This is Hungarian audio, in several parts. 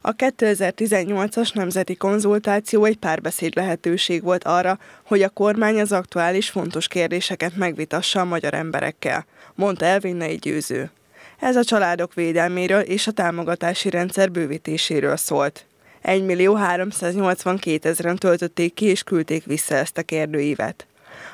A 2018-as nemzeti konzultáció egy párbeszéd lehetőség volt arra, hogy a kormány az aktuális fontos kérdéseket megvitassa a magyar emberekkel, mondta Elvinnei Győző. Ez a családok védelméről és a támogatási rendszer bővítéséről szólt. 1 millió 382 ezeren töltötték ki és küldték vissza ezt a kérdőívet.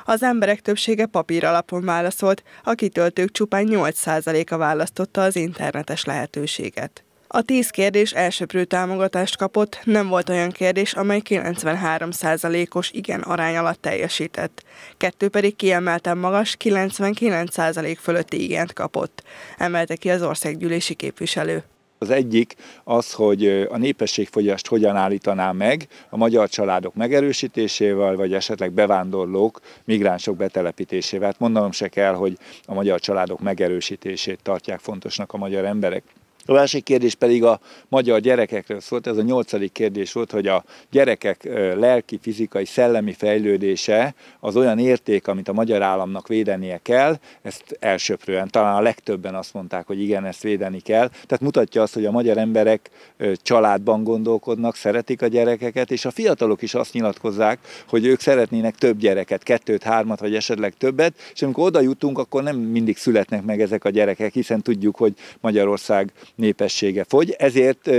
Az emberek többsége papír alapon válaszolt, a kitöltők csupán 8%-a választotta az internetes lehetőséget. A tíz kérdés elsőprő támogatást kapott, nem volt olyan kérdés, amely 93%-os igen arány alatt teljesített. Kettő pedig kiemelten magas, 99% fölötti igent kapott, emelte ki az országgyűlési képviselő. Az egyik az, hogy a népességfogyást hogyan állítaná meg a magyar családok megerősítésével, vagy esetleg bevándorlók, migránsok betelepítésével. Hát mondanom se kell, hogy a magyar családok megerősítését tartják fontosnak a magyar emberek. A másik kérdés pedig a magyar gyerekekről szólt, ez a nyolcadik kérdés volt, hogy a gyerekek lelki, fizikai, szellemi fejlődése az olyan érték, amit a magyar államnak védenie kell, ezt elsöprően, talán a legtöbben azt mondták, hogy igen, ezt védeni kell. Tehát mutatja azt, hogy a magyar emberek családban gondolkodnak, szeretik a gyerekeket, és a fiatalok is azt nyilatkozzák, hogy ők szeretnének több gyereket, kettőt, hármat, vagy esetleg többet, és amikor oda jutunk, akkor nem mindig születnek meg ezek a gyerekek, hiszen tudjuk, hogy Magyarország népessége fogy, ezért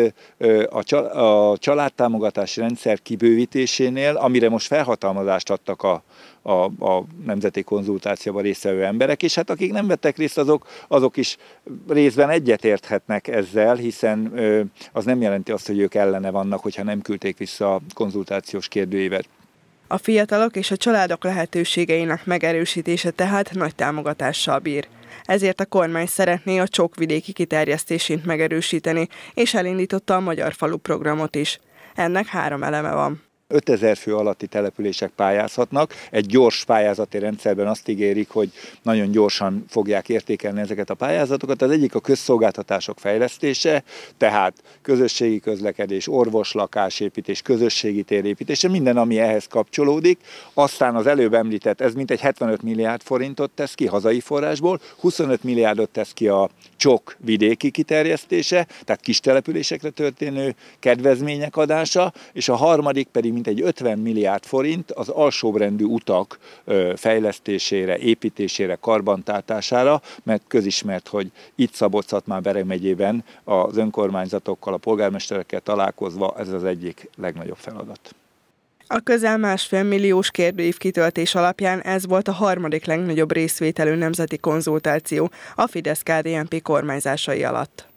a családtámogatási rendszer kibővítésénél, amire most felhatalmazást adtak a, a, a nemzeti konzultációban résztvevő emberek, és hát akik nem vettek részt, azok, azok is részben egyetérthetnek ezzel, hiszen az nem jelenti azt, hogy ők ellene vannak, hogyha nem küldték vissza a konzultációs kérdőívet. A fiatalok és a családok lehetőségeinek megerősítése tehát nagy támogatással bír. Ezért a kormány szeretné a csókvidéki kiterjesztését megerősíteni, és elindította a Magyar Falu programot is. Ennek három eleme van. 5000 fő alatti települések pályázhatnak. Egy gyors pályázati rendszerben azt ígérik, hogy nagyon gyorsan fogják értékelni ezeket a pályázatokat. Az egyik a közszolgáltatások fejlesztése, tehát közösségi közlekedés, orvoslakásépítés, közösségi térépítése, minden, ami ehhez kapcsolódik. Aztán az előbb említett, ez mintegy 75 milliárd forintot tesz ki hazai forrásból, 25 milliárdot tesz ki a csok vidéki kiterjesztése, tehát kis településekre történő kedvezmények adása, és a harmadik pedig mint egy 50 milliárd forint az alsóbrendű utak fejlesztésére, építésére, karbantátására, mert közismert, hogy itt szabolcs már Bereg megyében az önkormányzatokkal, a polgármesterekkel találkozva ez az egyik legnagyobb feladat. A közel másfél milliós kérdőív kitöltés alapján ez volt a harmadik legnagyobb részvételű nemzeti konzultáció a fidesz KDNP kormányzásai alatt.